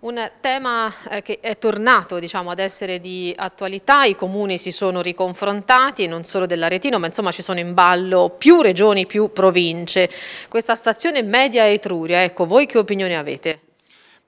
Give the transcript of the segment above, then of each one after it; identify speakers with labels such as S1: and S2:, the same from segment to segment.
S1: Un tema eh, che è tornato diciamo, ad essere di attualità, i comuni si sono riconfrontati, non solo dell'Aretino, ma insomma ci sono in ballo più regioni, più province. Questa stazione media Etruria, ecco, voi che opinione avete?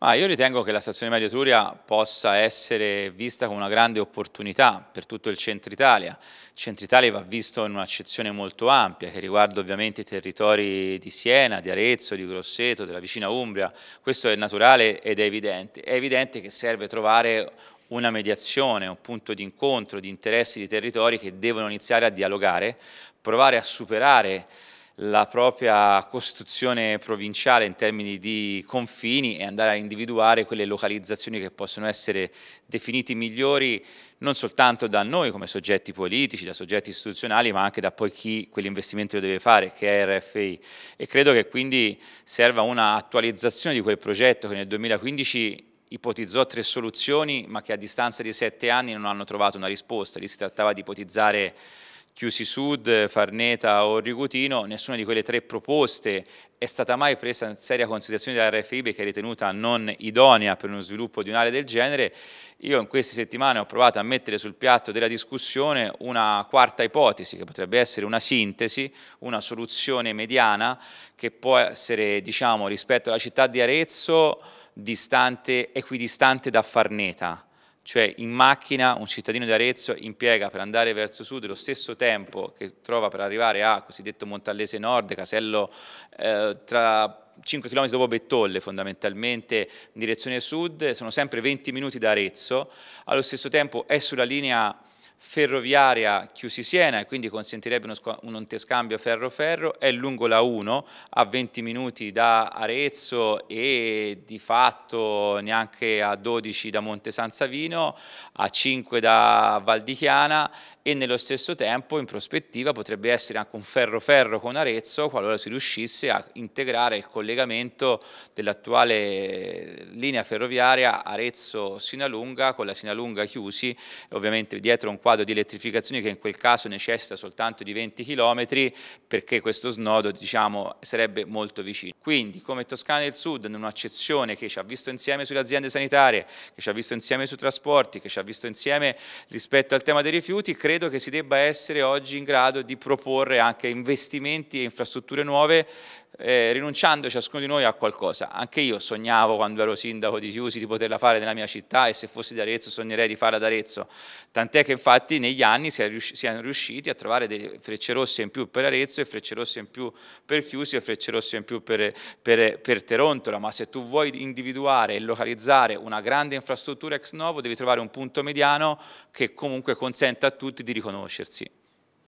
S1: Ma io ritengo che la stazione Medio Turia possa essere vista come una grande opportunità per tutto il centro Italia. Il centro Italia va visto in un'accezione molto ampia che riguarda ovviamente i territori di Siena, di Arezzo, di Grosseto, della vicina Umbria. Questo è naturale ed è evidente. È evidente che serve trovare una mediazione, un punto di incontro di interessi di territori che devono iniziare a dialogare, provare a superare la propria costruzione provinciale in termini di confini e andare a individuare quelle localizzazioni che possono essere definite migliori non soltanto da noi come soggetti politici, da soggetti istituzionali, ma anche da poi chi quell'investimento lo deve fare, che è RFI. E credo che quindi serva una attualizzazione di quel progetto che nel 2015 ipotizzò tre soluzioni, ma che a distanza di sette anni non hanno trovato una risposta. Lì si trattava di ipotizzare Chiusi Sud, Farneta o Rigutino, nessuna di quelle tre proposte è stata mai presa in seria considerazione dalla RFIB che è ritenuta non idonea per uno sviluppo di un'area del genere. Io in queste settimane ho provato a mettere sul piatto della discussione una quarta ipotesi che potrebbe essere una sintesi, una soluzione mediana che può essere diciamo, rispetto alla città di Arezzo distante, equidistante da Farneta cioè in macchina un cittadino di Arezzo impiega per andare verso sud lo stesso tempo che trova per arrivare a cosiddetto Montallese Nord, Casello eh, tra 5 km dopo Bettolle fondamentalmente in direzione sud, sono sempre 20 minuti da Arezzo, allo stesso tempo è sulla linea ferroviaria Chiusi-Siena e quindi consentirebbe uno, un interscambio ferro-ferro, è lungo la 1 a 20 minuti da Arezzo e di fatto neanche a 12 da Monte San Savino, a 5 da Valdichiana e nello stesso tempo in prospettiva potrebbe essere anche un ferro-ferro con Arezzo qualora si riuscisse a integrare il collegamento dell'attuale linea ferroviaria Arezzo-Sinalunga con la Sinalunga Chiusi, ovviamente dietro un quadro quadro di elettrificazione che in quel caso necessita soltanto di 20 km perché questo snodo diciamo, sarebbe molto vicino. Quindi come Toscana del Sud in un'accezione che ci ha visto insieme sulle aziende sanitarie, che ci ha visto insieme sui trasporti, che ci ha visto insieme rispetto al tema dei rifiuti, credo che si debba essere oggi in grado di proporre anche investimenti e infrastrutture nuove eh, rinunciando ciascuno di noi a qualcosa. Anche io sognavo quando ero sindaco di Chiusi di poterla fare nella mia città e se fossi di Arezzo sognerei di farla ad Arezzo, tant'è che infatti infatti negli anni siamo riusciti a trovare delle frecce rosse in più per Arezzo e frecce rosse in più per Chiusi e frecce rosse in più per, per, per Terontola, ma se tu vuoi individuare e localizzare una grande infrastruttura ex novo devi trovare un punto mediano che comunque consenta a tutti di riconoscersi.